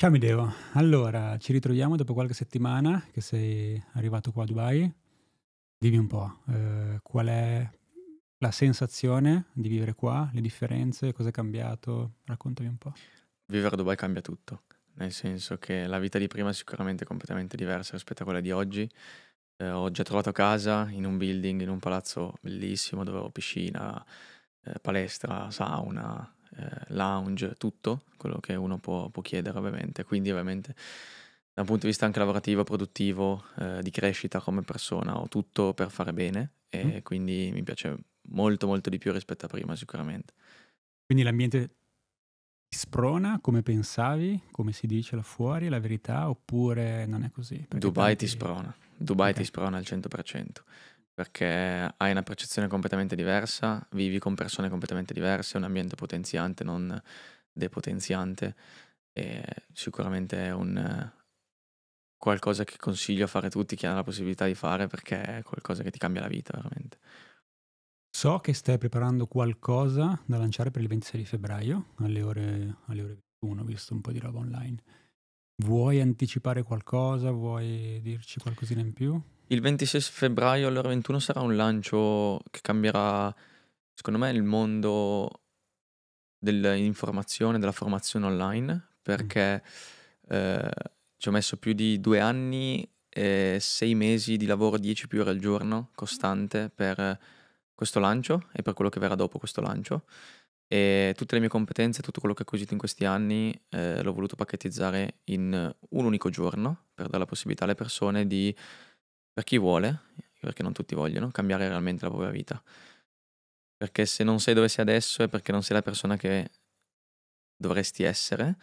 Ciao Mideo, allora ci ritroviamo dopo qualche settimana che sei arrivato qua a Dubai. Dimmi un po', eh, qual è la sensazione di vivere qua, le differenze, cosa è cambiato? Raccontami un po'. Vivere a Dubai cambia tutto, nel senso che la vita di prima è sicuramente completamente diversa rispetto a quella di oggi. Eh, ho già trovato casa in un building, in un palazzo bellissimo dove ho piscina, eh, palestra, sauna, eh, lounge, tutto quello che uno può, può, chiedere ovviamente. Quindi ovviamente da un punto di vista anche lavorativo, produttivo, eh, di crescita come persona, ho tutto per fare bene e mm. quindi mi piace molto molto di più rispetto a prima sicuramente. Quindi l'ambiente ti sprona come pensavi, come si dice là fuori, la verità, oppure non è così? Dubai tanti... ti sprona, Dubai okay. ti sprona al 100% perché hai una percezione completamente diversa, vivi con persone completamente diverse, un ambiente potenziante, non depotenziante e sicuramente è un qualcosa che consiglio a fare tutti chi ha la possibilità di fare perché è qualcosa che ti cambia la vita veramente. So che stai preparando qualcosa da lanciare per il 26 febbraio alle ore, alle ore 21, ho visto un po' di roba online. Vuoi anticipare qualcosa? Vuoi dirci qualcosina in più? Il 26 febbraio alle ore 21 sarà un lancio che cambierà, secondo me, il mondo dell'informazione, della formazione online, perché mm. eh, ci ho messo più di due anni e sei mesi di lavoro, 10 più ore al giorno, costante, per questo lancio e per quello che verrà dopo questo lancio. E tutte le mie competenze, tutto quello che ho acquisito in questi anni, eh, l'ho voluto pacchettizzare in un unico giorno per dare la possibilità alle persone di per chi vuole, perché non tutti vogliono, cambiare realmente la propria vita. Perché se non sei dove sei adesso è perché non sei la persona che dovresti essere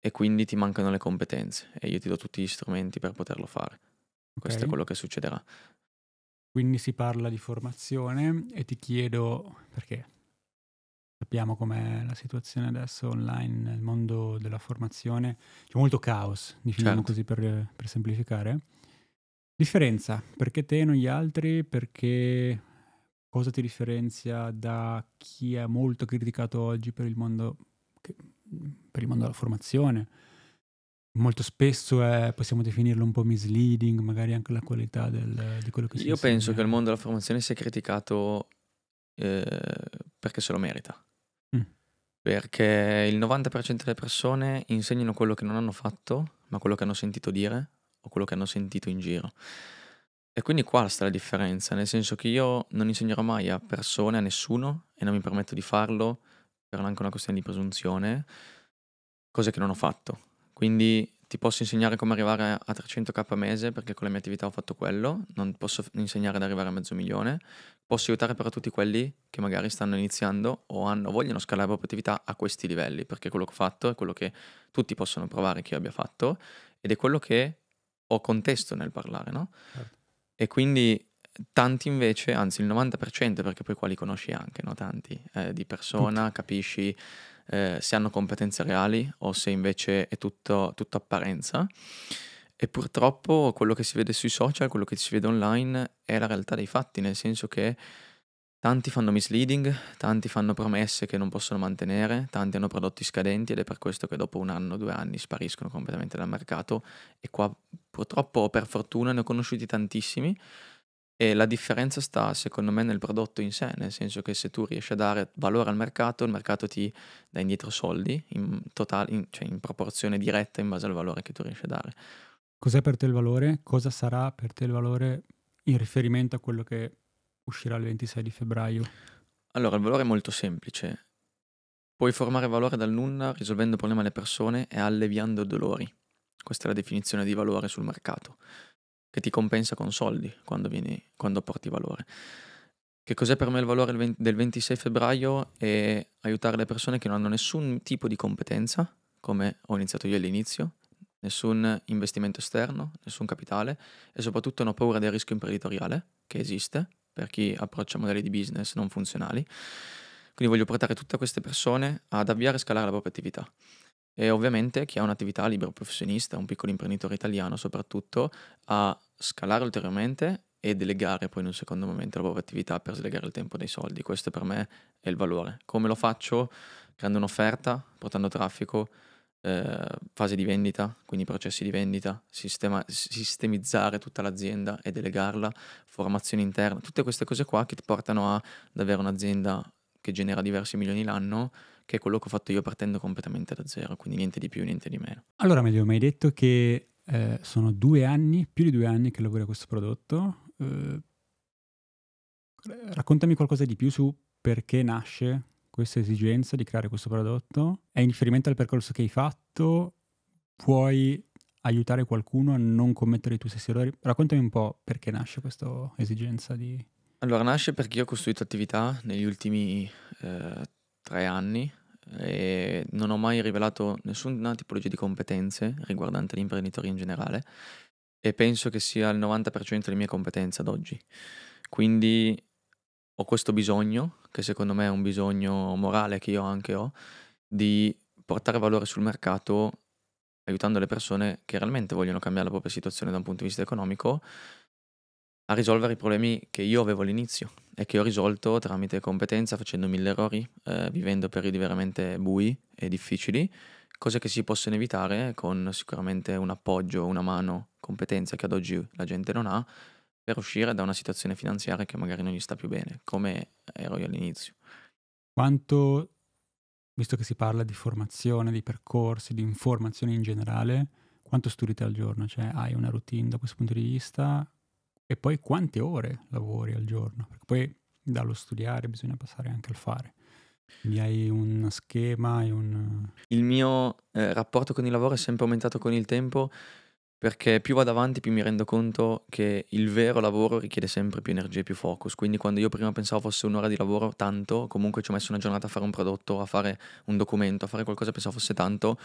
e quindi ti mancano le competenze e io ti do tutti gli strumenti per poterlo fare. Okay. Questo è quello che succederà. Quindi si parla di formazione e ti chiedo perché sappiamo com'è la situazione adesso online nel mondo della formazione, c'è molto caos, diciamo certo. così per, per semplificare. Differenza, perché te e non gli altri? Perché cosa ti differenzia da chi è molto criticato oggi per il mondo, per il mondo della formazione? Molto spesso è, possiamo definirlo un po' misleading, magari anche la qualità del, di quello che si Io insegna. penso che il mondo della formazione sia criticato eh, perché se lo merita. Mm. Perché il 90% delle persone insegnano quello che non hanno fatto, ma quello che hanno sentito dire o quello che hanno sentito in giro. E quindi qua sta la differenza, nel senso che io non insegnerò mai a persone, a nessuno, e non mi permetto di farlo per anche una questione di presunzione, cose che non ho fatto. Quindi ti posso insegnare come arrivare a 300k a mese perché con le mie attività ho fatto quello, non posso insegnare ad arrivare a mezzo milione, posso aiutare però tutti quelli che magari stanno iniziando o hanno, vogliono scalare la propria attività a questi livelli, perché quello che ho fatto è quello che tutti possono provare che io abbia fatto ed è quello che ho contesto nel parlare, no? Certo. E quindi tanti invece, anzi il 90%, perché poi qua li conosci anche, no? Tanti, eh, di persona, Tutti. capisci eh, se hanno competenze reali o se invece è tutto, tutto apparenza. E purtroppo quello che si vede sui social, quello che si vede online è la realtà dei fatti, nel senso che Tanti fanno misleading, tanti fanno promesse che non possono mantenere, tanti hanno prodotti scadenti ed è per questo che dopo un anno, due anni spariscono completamente dal mercato e qua purtroppo per fortuna ne ho conosciuti tantissimi e la differenza sta secondo me nel prodotto in sé, nel senso che se tu riesci a dare valore al mercato, il mercato ti dà indietro soldi in, totale, in, cioè in proporzione diretta in base al valore che tu riesci a dare. Cos'è per te il valore? Cosa sarà per te il valore in riferimento a quello che uscirà il 26 di febbraio? Allora, il valore è molto semplice. Puoi formare valore dal nulla risolvendo problemi alle persone e alleviando dolori. Questa è la definizione di valore sul mercato, che ti compensa con soldi quando, vieni, quando apporti valore. Che cos'è per me il valore del 26 febbraio? È aiutare le persone che non hanno nessun tipo di competenza, come ho iniziato io all'inizio, nessun investimento esterno, nessun capitale e soprattutto hanno paura del rischio imprenditoriale che esiste per chi approccia modelli di business non funzionali. Quindi voglio portare tutte queste persone ad avviare e scalare la propria attività. E ovviamente chi ha un'attività libero professionista, un piccolo imprenditore italiano soprattutto, a scalare ulteriormente e delegare poi in un secondo momento la propria attività per slegare il tempo dei soldi. Questo per me è il valore. Come lo faccio? Creando un'offerta, portando traffico, eh, fase di vendita, quindi processi di vendita, sistema, sistemizzare tutta l'azienda e delegarla, formazione interna, tutte queste cose qua che ti portano ad avere un'azienda che genera diversi milioni l'anno, che è quello che ho fatto io partendo completamente da zero, quindi niente di più, niente di meno. Allora, Medio, mi hai detto che eh, sono due anni, più di due anni che lavori a questo prodotto. Eh, raccontami qualcosa di più su perché nasce, questa esigenza di creare questo prodotto? È in riferimento al percorso che hai fatto? Puoi aiutare qualcuno a non commettere i tuoi stessi errori? Raccontami un po' perché nasce questa esigenza di... Allora, nasce perché io ho costruito attività negli ultimi eh, tre anni e non ho mai rivelato nessuna tipologia di competenze riguardante l'imprenditoria in generale e penso che sia il 90% delle mie competenze ad oggi. Quindi ho questo bisogno, che secondo me è un bisogno morale che io anche ho, di portare valore sul mercato aiutando le persone che realmente vogliono cambiare la propria situazione da un punto di vista economico a risolvere i problemi che io avevo all'inizio e che ho risolto tramite competenza, facendo mille errori, eh, vivendo periodi veramente bui e difficili, cose che si possono evitare con sicuramente un appoggio, una mano, competenza che ad oggi la gente non ha per uscire da una situazione finanziaria che magari non gli sta più bene, come ero io all'inizio. Quanto, visto che si parla di formazione, di percorsi, di informazione in generale, quanto studi te al giorno? Cioè hai una routine da questo punto di vista? E poi quante ore lavori al giorno? Perché poi dallo studiare bisogna passare anche al fare. Quindi hai un schema, hai un... Il mio eh, rapporto con il lavoro è sempre aumentato con il tempo perché più vado avanti più mi rendo conto che il vero lavoro richiede sempre più energia e più focus, quindi quando io prima pensavo fosse un'ora di lavoro, tanto, comunque ci ho messo una giornata a fare un prodotto, a fare un documento, a fare qualcosa pensavo fosse tanto,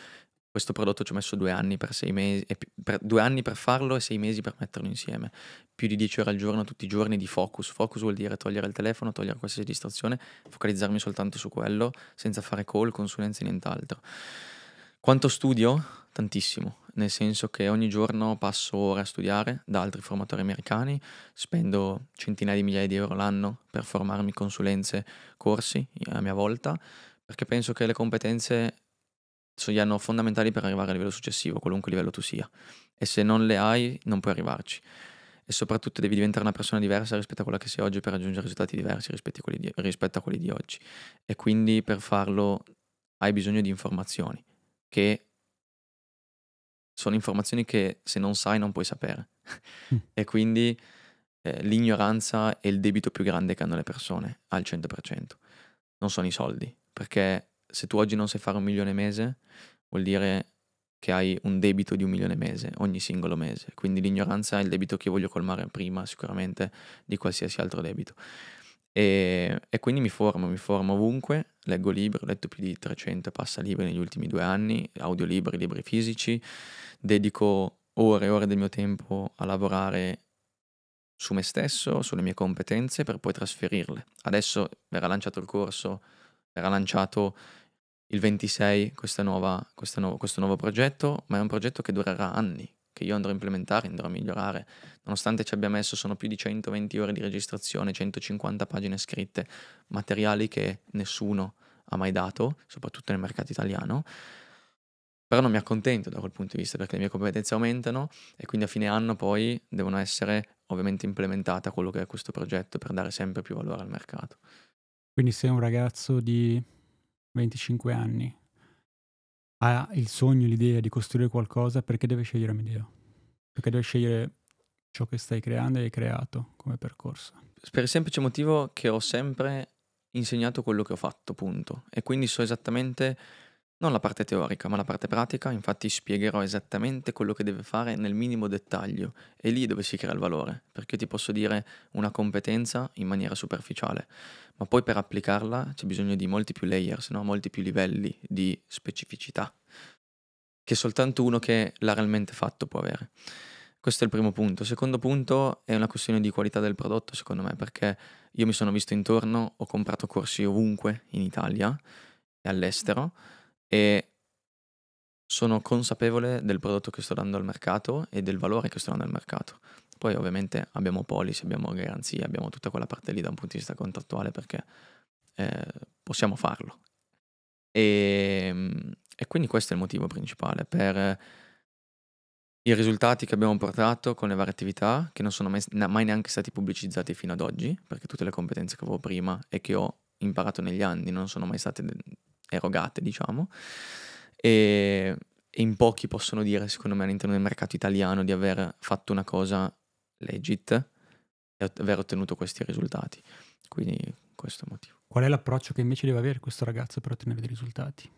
questo prodotto ci ho messo due anni per, mesi, per, due anni per farlo e sei mesi per metterlo insieme, più di dieci ore al giorno, tutti i giorni di focus, focus vuol dire togliere il telefono, togliere qualsiasi distrazione, focalizzarmi soltanto su quello, senza fare call, consulenze, nient'altro. Quanto studio? Tantissimo, nel senso che ogni giorno passo ore a studiare da altri formatori americani, spendo centinaia di migliaia di euro l'anno per formarmi consulenze, corsi eh, a mia volta, perché penso che le competenze siano fondamentali per arrivare al livello successivo, qualunque livello tu sia. E se non le hai, non puoi arrivarci. E soprattutto devi diventare una persona diversa rispetto a quella che sei oggi per raggiungere risultati diversi rispetto a quelli di, a quelli di oggi. E quindi per farlo hai bisogno di informazioni, che sono informazioni che se non sai non puoi sapere. Mm. e quindi eh, l'ignoranza è il debito più grande che hanno le persone, al 100%. Non sono i soldi, perché se tu oggi non sai fare un milione mese, vuol dire che hai un debito di un milione mese, ogni singolo mese. Quindi l'ignoranza è il debito che voglio colmare prima sicuramente di qualsiasi altro debito. E, e, quindi mi formo, mi formo ovunque, leggo libri, ho letto più di 300 passa libri negli ultimi due anni, audiolibri, libri fisici, dedico ore e ore del mio tempo a lavorare su me stesso, sulle mie competenze per poi trasferirle. Adesso verrà lanciato il corso, verrà lanciato il 26 nuova, nuovo, questo nuovo progetto, ma è un progetto che durerà anni, che io andrò a implementare, andrò a migliorare, nonostante ci abbia messo sono più di 120 ore di registrazione, 150 pagine scritte, materiali che nessuno ha mai dato, soprattutto nel mercato italiano, però non mi accontento da quel punto di vista perché le mie competenze aumentano e quindi a fine anno poi devono essere ovviamente implementate quello che è questo progetto per dare sempre più valore al mercato. Quindi sei un ragazzo di 25 anni ha il sogno, l'idea di costruire qualcosa, perché deve scegliere Amedeo? Perché deve scegliere ciò che stai creando e hai creato come percorso? Per il semplice motivo che ho sempre insegnato quello che ho fatto, punto. E quindi so esattamente non la parte teorica, ma la parte pratica, infatti spiegherò esattamente quello che deve fare nel minimo dettaglio, è lì dove si crea il valore, perché io ti posso dire una competenza in maniera superficiale, ma poi per applicarla c'è bisogno di molti più layers, no? molti più livelli di specificità, che soltanto uno che l'ha realmente fatto può avere. Questo è il primo punto. Secondo punto è una questione di qualità del prodotto, secondo me, perché io mi sono visto intorno, ho comprato corsi ovunque in Italia e all'estero e sono consapevole del prodotto che sto dando al mercato e del valore che sto dando al mercato. Poi ovviamente abbiamo policy, abbiamo garanzie, abbiamo tutta quella parte lì da un punto di vista contrattuale perché eh, possiamo farlo. E, ehm, e quindi questo è il motivo principale per i risultati che abbiamo portato con le varie attività, che non sono mai, mai, neanche stati pubblicizzati fino ad oggi, perché tutte le competenze che avevo prima e che ho imparato negli anni non sono mai state erogate, diciamo, e, e in pochi possono dire, secondo me, all'interno del mercato italiano di aver fatto una cosa legit e aver ottenuto questi risultati. Quindi questo è il motivo. Qual è l'approccio che invece deve avere questo ragazzo per ottenere dei risultati?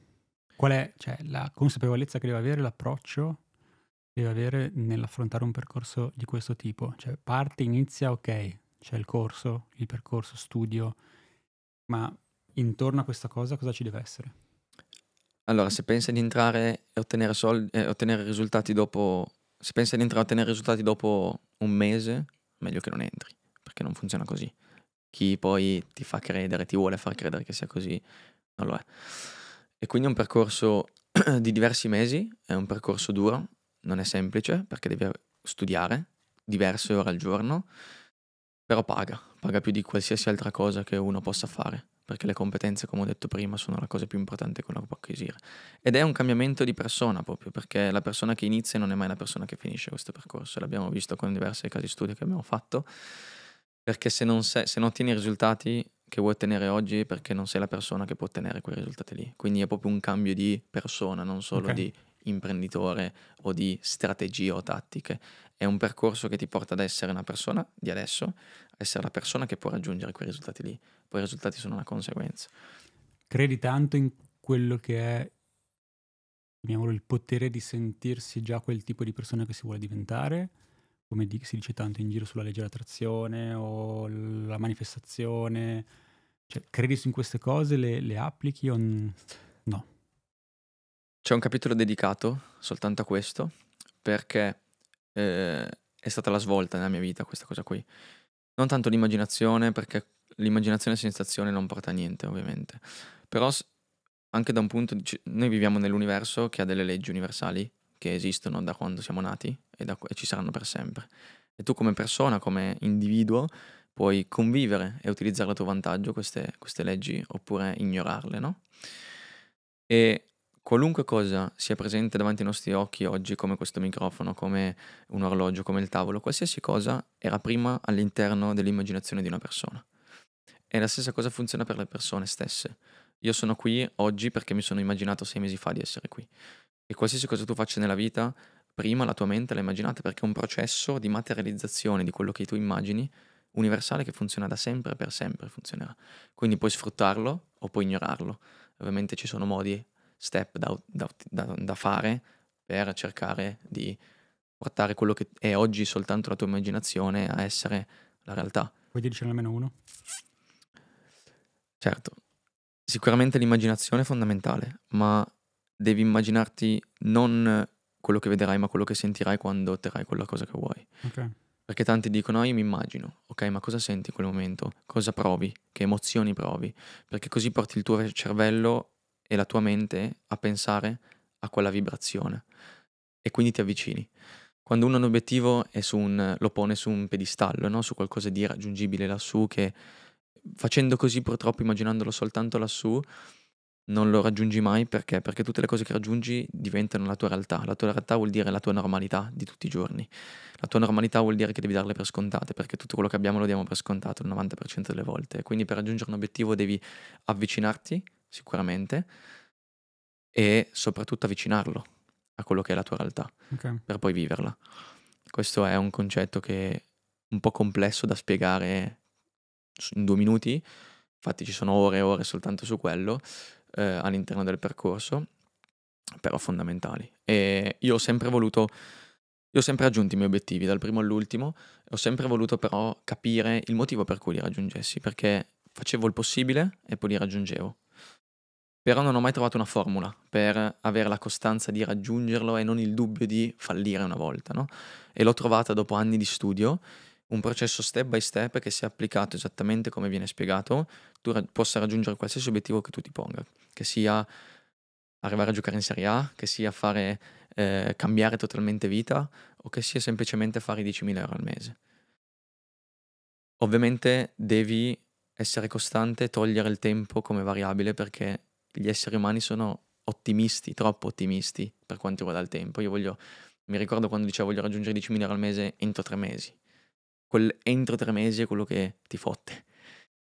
Qual è cioè, la consapevolezza che deve avere, l'approccio che deve avere nell'affrontare un percorso di questo tipo? Cioè parte, inizia, ok, c'è il corso, il percorso, studio, ma intorno a questa cosa cosa ci deve essere? Allora, se pensa di entrare e ottenere, soldi, eh, ottenere risultati dopo... Se pensa di entrare e ottenere risultati dopo un mese, meglio che non entri, perché non funziona così. Chi poi ti fa credere, ti vuole far credere che sia così, non lo è. E quindi è un percorso di diversi mesi, è un percorso duro, non è semplice perché devi studiare diverse ore al giorno, però paga, paga più di qualsiasi altra cosa che uno possa fare perché le competenze, come ho detto prima, sono la cosa più importante che uno può acquisire. Ed è un cambiamento di persona proprio, perché la persona che inizia non è mai la persona che finisce questo percorso, l'abbiamo visto con diversi casi studio che abbiamo fatto, perché se non, sei, se non ottieni i risultati che vuoi ottenere oggi, perché non sei la persona che può ottenere quei risultati lì. Quindi è proprio un cambio di persona, non solo okay. di imprenditore o di strategie o tattiche. È un percorso che ti porta ad essere una persona di adesso, essere la persona che può raggiungere quei risultati lì, poi i risultati sono una conseguenza. Credi tanto in quello che è, chiamiamolo, il potere di sentirsi già quel tipo di persona che si vuole diventare? come si dice tanto in giro sulla legge dell'attrazione o la manifestazione. Cioè, credi in queste cose, le, le applichi o n- no? C'è un capitolo dedicato soltanto a questo perché eh, è stata la svolta nella mia vita questa cosa qui non tanto l'immaginazione, perché l'immaginazione e sensazione non porta a niente, ovviamente. Però anche da un punto di... noi viviamo nell'universo che ha delle leggi universali che esistono da quando siamo nati e, da... e ci saranno per sempre. E tu come persona, come individuo, puoi convivere e utilizzare a tuo vantaggio queste, queste leggi oppure ignorarle, no? E qualunque cosa sia presente davanti ai nostri occhi oggi, come questo microfono, come un orologio, come il tavolo, qualsiasi cosa era prima all'interno dell'immaginazione di una persona. E la stessa cosa funziona per le persone stesse. Io sono qui oggi perché mi sono immaginato sei mesi fa di essere qui. E qualsiasi cosa tu faccia nella vita, prima la tua mente l'ha immaginata perché è un processo di materializzazione di quello che tu immagini universale che funziona da sempre e per sempre funzionerà. Quindi puoi sfruttarlo o puoi ignorarlo. Ovviamente ci sono modi step da, da, da fare per cercare di portare quello che è oggi soltanto la tua immaginazione a essere la realtà. Vuoi dircene almeno uno? Certo, sicuramente l'immaginazione è fondamentale, ma devi immaginarti non quello che vedrai, ma quello che sentirai quando otterrai quella cosa che vuoi. Okay. Perché tanti dicono, ah, io mi immagino, ok, ma cosa senti in quel momento? Cosa provi? Che emozioni provi? Perché così porti il tuo cervello e la tua mente a pensare a quella vibrazione e quindi ti avvicini. Quando uno ha un obiettivo un, lo pone su un pedestallo, no? su qualcosa di irraggiungibile lassù, che facendo così purtroppo immaginandolo soltanto lassù, non lo raggiungi mai perché? Perché tutte le cose che raggiungi diventano la tua realtà. La tua realtà vuol dire la tua normalità di tutti i giorni. La tua normalità vuol dire che devi darle per scontate, perché tutto quello che abbiamo lo diamo per scontato il 90% delle volte. Quindi per raggiungere un obiettivo devi avvicinarti sicuramente, e soprattutto avvicinarlo a quello che è la tua realtà, okay. per poi viverla. Questo è un concetto che è un po' complesso da spiegare in due minuti, infatti ci sono ore e ore soltanto su quello eh, all'interno del percorso, però fondamentali. E io ho sempre voluto, io ho sempre raggiunto i miei obiettivi, dal primo all'ultimo, ho sempre voluto però capire il motivo per cui li raggiungessi, perché facevo il possibile e poi li raggiungevo però non ho mai trovato una formula per avere la costanza di raggiungerlo e non il dubbio di fallire una volta, no? E l'ho trovata dopo anni di studio, un processo step by step che se applicato esattamente come viene spiegato, tu ra- possa raggiungere qualsiasi obiettivo che tu ti ponga, che sia arrivare a giocare in Serie A, che sia fare eh, cambiare totalmente vita o che sia semplicemente fare 10.000 euro al mese. Ovviamente devi essere costante, togliere il tempo come variabile perché gli esseri umani sono ottimisti, troppo ottimisti per quanto riguarda il tempo. Io voglio, mi ricordo quando dicevo voglio raggiungere 10.000 euro al mese entro tre mesi. Quel entro tre mesi è quello che ti fotte.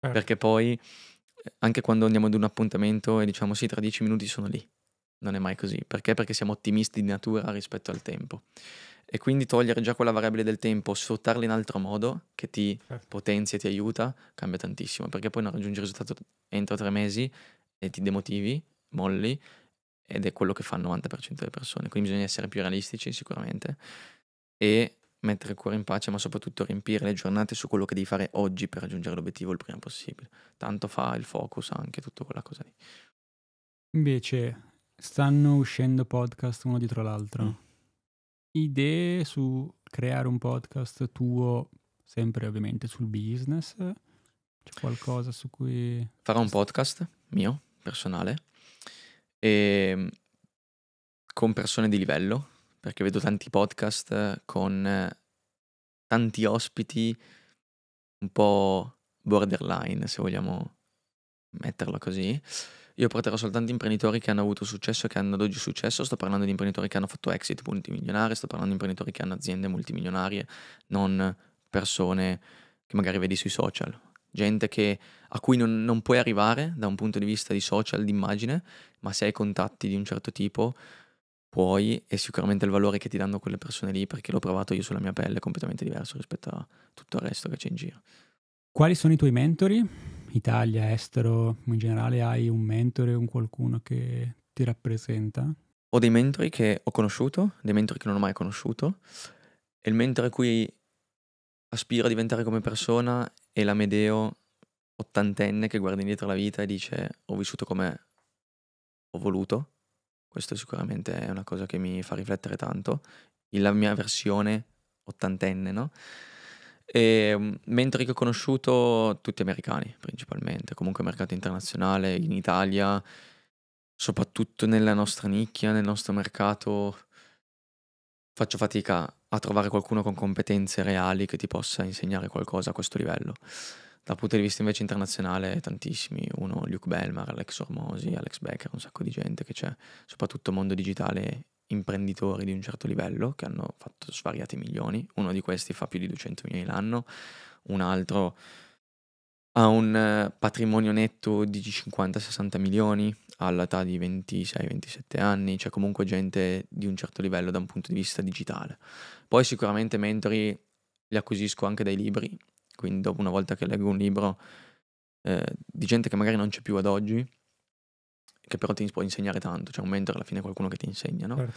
Eh. Perché poi, eh, anche quando andiamo ad un appuntamento e diciamo sì, tra dieci minuti sono lì. Non è mai così. Perché? Perché siamo ottimisti di natura rispetto al tempo. E quindi togliere già quella variabile del tempo, sfruttarla in altro modo che ti certo. potenzia e ti aiuta, cambia tantissimo. Perché poi non raggiungi il risultato entro tre mesi e ti demotivi, molli ed è quello che fa il 90% delle persone. Quindi bisogna essere più realistici sicuramente e mettere il cuore in pace, ma soprattutto riempire le giornate su quello che devi fare oggi per raggiungere l'obiettivo il prima possibile. Tanto fa il focus anche tutta quella cosa lì. Invece stanno uscendo podcast uno dietro l'altro. Mm. Idee su creare un podcast tuo, sempre ovviamente sul business? C'è qualcosa su cui... Farò un podcast mio personale e ehm, con persone di livello, perché vedo tanti podcast con tanti ospiti un po' borderline, se vogliamo metterlo così. Io porterò soltanto imprenditori che hanno avuto successo e che hanno ad oggi successo. Sto parlando di imprenditori che hanno fatto exit multimilionari, sto parlando di imprenditori che hanno aziende multimilionarie, non persone che magari vedi sui social gente che, a cui non, non, puoi arrivare da un punto di vista di social, di immagine, ma se hai contatti di un certo tipo puoi e sicuramente il valore che ti danno quelle persone lì, perché l'ho provato io sulla mia pelle, è completamente diverso rispetto a tutto il resto che c'è in giro. Quali sono i tuoi mentori? Italia, estero, in generale hai un mentore, un qualcuno che ti rappresenta? Ho dei mentori che ho conosciuto, dei mentori che non ho mai conosciuto, e il mentore a cui aspiro a diventare come persona e l'Amedeo ottantenne che guarda indietro la vita e dice ho vissuto come ho voluto, questo sicuramente è una cosa che mi fa riflettere tanto, la mia versione ottantenne, no? E, mm, mentre che ho conosciuto tutti americani principalmente, comunque mercato internazionale in Italia, soprattutto nella nostra nicchia, nel nostro mercato, faccio fatica a a trovare qualcuno con competenze reali che ti possa insegnare qualcosa a questo livello. Dal punto di vista invece internazionale, tantissimi, uno Luke Belmar, Alex Ormosi, Alex Becker, un sacco di gente che c'è, soprattutto mondo digitale, imprenditori di un certo livello che hanno fatto svariati milioni, uno di questi fa più di 200 milioni l'anno, un altro ha un eh, patrimonio netto di 50-60 milioni all'età di 26-27 anni, c'è comunque gente di un certo livello da un punto di vista digitale. Poi sicuramente mentori li acquisisco anche dai libri, quindi dopo una volta che leggo un libro eh, di gente che magari non c'è più ad oggi, che però ti può insegnare tanto, cioè un mentore alla fine è qualcuno che ti insegna, no? Certo.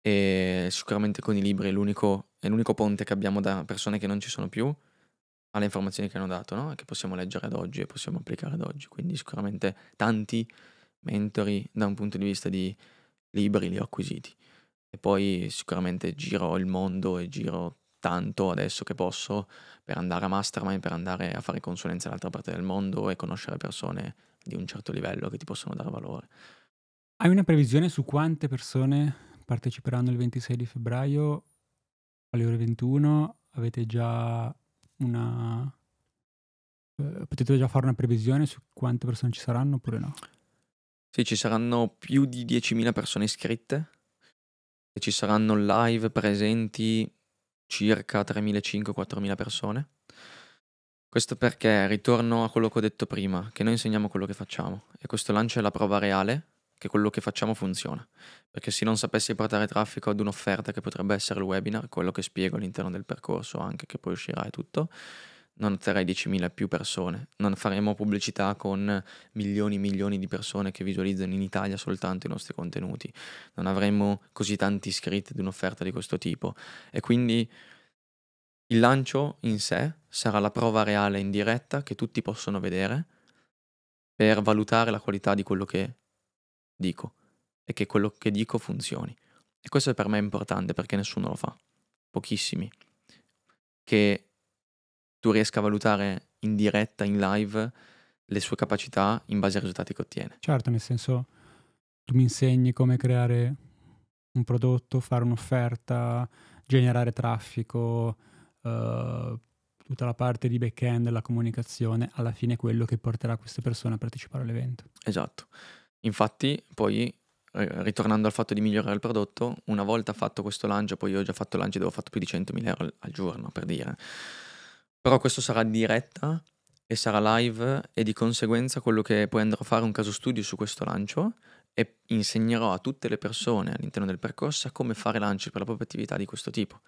E sicuramente con i libri è l'unico, è l'unico, ponte che abbiamo da persone che non ci sono più alle informazioni che hanno dato, no? Che possiamo leggere ad oggi e possiamo applicare ad oggi, quindi sicuramente tanti mentori da un punto di vista di libri li ho acquisiti. E poi sicuramente giro il mondo e giro tanto adesso che posso per andare a mastermind, per andare a fare consulenze all'altra parte del mondo e conoscere persone di un certo livello che ti possono dare valore. Hai una previsione su quante persone parteciperanno il 26 di febbraio alle ore 21? Avete già una... Eh, potete già fare una previsione su quante persone ci saranno oppure no? Sì, ci saranno più di 10.000 persone iscritte e ci saranno live presenti circa 3.500-4.000 persone. Questo perché ritorno a quello che ho detto prima, che noi insegniamo quello che facciamo e questo lancio è la prova reale che quello che facciamo funziona, perché se non sapessi portare traffico ad un'offerta che potrebbe essere il webinar, quello che spiego all'interno del percorso anche che poi uscirà e tutto, non atterrai 10.000 più persone, non faremo pubblicità con milioni e milioni di persone che visualizzano in Italia soltanto i nostri contenuti, non avremo così tanti iscritti ad un'offerta di questo tipo e quindi il lancio in sé sarà la prova reale in diretta che tutti possono vedere per valutare la qualità di quello che dico e che quello che dico funzioni. E questo per me è importante perché nessuno lo fa, pochissimi, che tu riesca a valutare in diretta, in live, le sue capacità in base ai risultati che ottiene. Certo, nel senso tu mi insegni come creare un prodotto, fare un'offerta, generare traffico, eh, tutta la parte di back-end, la comunicazione, alla fine è quello che porterà queste persone a partecipare all'evento. Esatto. Infatti, poi eh, ritornando al fatto di migliorare il prodotto, una volta fatto questo lancio, poi io ho già fatto lanci e ho fatto più di 100.000 euro al giorno, per dire però questo sarà diretta e sarà live e di conseguenza quello che poi andrò a fare è un caso studio su questo lancio e insegnerò a tutte le persone all'interno del percorso a come fare lanci per la propria attività di questo tipo.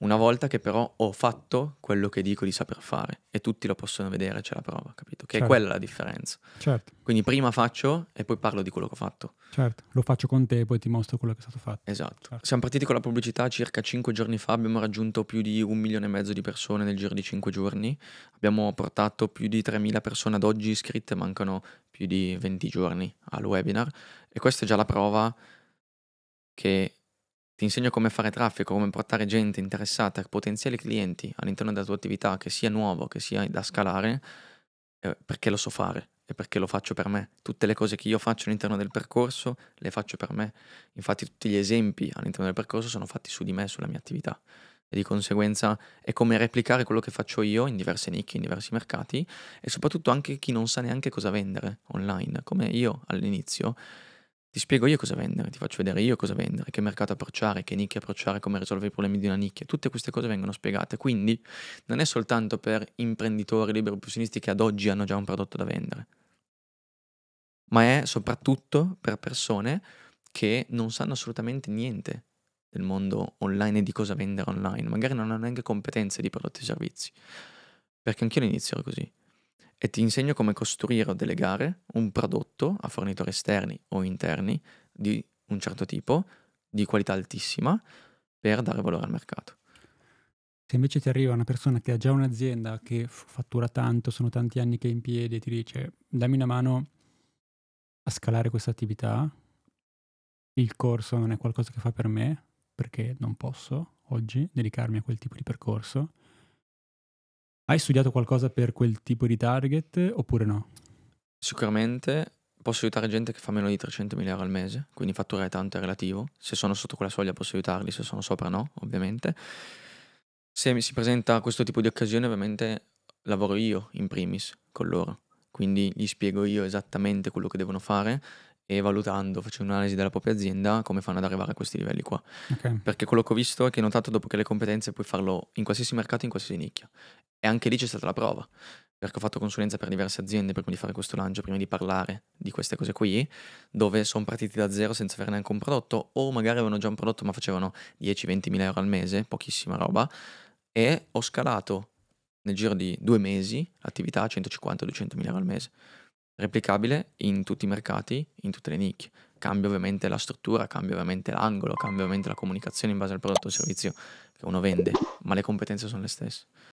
Una volta che però ho fatto quello che dico di saper fare e tutti lo possono vedere, c'è la prova, capito? Che certo. è quella la differenza. Certo. Quindi prima faccio e poi parlo di quello che ho fatto. Certo, lo faccio con te e poi ti mostro quello che è stato fatto. Esatto. Certo. Siamo partiti con la pubblicità circa 5 giorni fa, abbiamo raggiunto più di un milione e mezzo di persone nel giro di 5 giorni, abbiamo portato più di 3.000 persone ad oggi iscritte, mancano più di 20 giorni al webinar e questa è già la prova che ti insegno come fare traffico, come portare gente interessata, potenziali clienti all'interno della tua attività, che sia nuovo, che sia da scalare, eh, perché lo so fare e perché lo faccio per me. Tutte le cose che io faccio all'interno del percorso le faccio per me. Infatti tutti gli esempi all'interno del percorso sono fatti su di me, sulla mia attività. E di conseguenza è come replicare quello che faccio io in diverse nicchie, in diversi mercati e soprattutto anche chi non sa neanche cosa vendere online, come io all'inizio ti spiego io cosa vendere, ti faccio vedere io cosa vendere, che mercato approcciare, che nicchia approcciare, come risolvere i problemi di una nicchia. Tutte queste cose vengono spiegate, quindi non è soltanto per imprenditori liberi professionisti che ad oggi hanno già un prodotto da vendere, ma è soprattutto per persone che non sanno assolutamente niente del mondo online e di cosa vendere online, magari non hanno neanche competenze di prodotti e servizi. Perché anch'io all'inizio ero così e ti insegno come costruire o delegare un prodotto a fornitori esterni o interni di un certo tipo, di qualità altissima, per dare valore al mercato. Se invece ti arriva una persona che ha già un'azienda che fattura tanto, sono tanti anni che è in piedi e ti dice dammi una mano a scalare questa attività, il corso non è qualcosa che fa per me perché non posso oggi dedicarmi a quel tipo di percorso, hai studiato qualcosa per quel tipo di target oppure no? Sicuramente posso aiutare gente che fa meno di 300 mila euro al mese, quindi fatturare tanto è relativo. Se sono sotto quella soglia posso aiutarli, se sono sopra no, ovviamente. Se mi si presenta questo tipo di occasione, ovviamente lavoro io in primis con loro, quindi gli spiego io esattamente quello che devono fare e valutando, facendo un'analisi della propria azienda, come fanno ad arrivare a questi livelli qua. Okay. Perché quello che ho visto è che ho notato dopo che le competenze puoi farlo in qualsiasi mercato, in qualsiasi nicchia. E anche lì c'è stata la prova, perché ho fatto consulenza per diverse aziende prima di fare questo lancio, prima di parlare di queste cose qui, dove sono partiti da zero senza avere neanche un prodotto, o magari avevano già un prodotto ma facevano 10-20 mila euro al mese, pochissima roba, e ho scalato nel giro di due mesi l'attività a 150-200 mila euro al mese replicabile in tutti i mercati, in tutte le nicchie. Cambia ovviamente la struttura, cambia ovviamente l'angolo, cambia ovviamente la comunicazione in base al prodotto o servizio che uno vende, ma le competenze sono le stesse.